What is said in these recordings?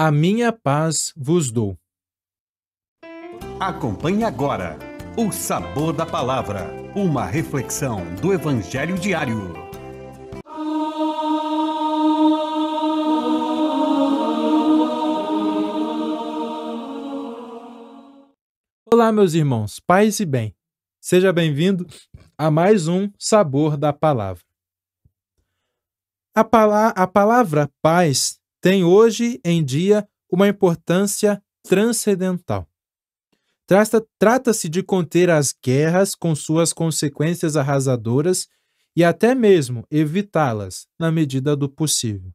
A minha paz vos dou. Acompanhe agora o sabor da palavra, uma reflexão do Evangelho diário. Olá, meus irmãos, paz e bem. Seja bem-vindo a mais um Sabor da Palavra. A, pala a palavra paz tem hoje em dia uma importância transcendental. Trata-se de conter as guerras com suas consequências arrasadoras e até mesmo evitá-las na medida do possível.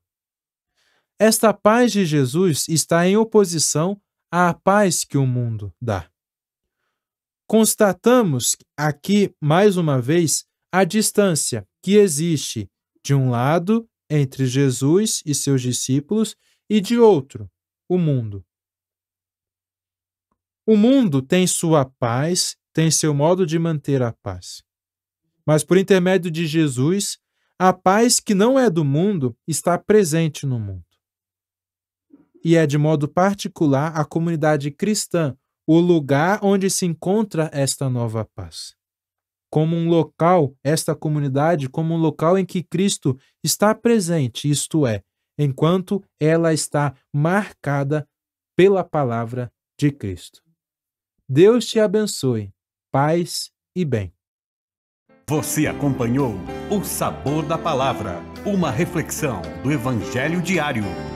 Esta paz de Jesus está em oposição à paz que o mundo dá. Constatamos aqui, mais uma vez, a distância que existe, de um lado, entre Jesus e seus discípulos e de outro, o mundo. O mundo tem sua paz, tem seu modo de manter a paz. Mas por intermédio de Jesus, a paz que não é do mundo está presente no mundo. E é de modo particular a comunidade cristã o lugar onde se encontra esta nova paz como um local, esta comunidade, como um local em que Cristo está presente, isto é, enquanto ela está marcada pela palavra de Cristo. Deus te abençoe, paz e bem. Você acompanhou o Sabor da Palavra, uma reflexão do Evangelho diário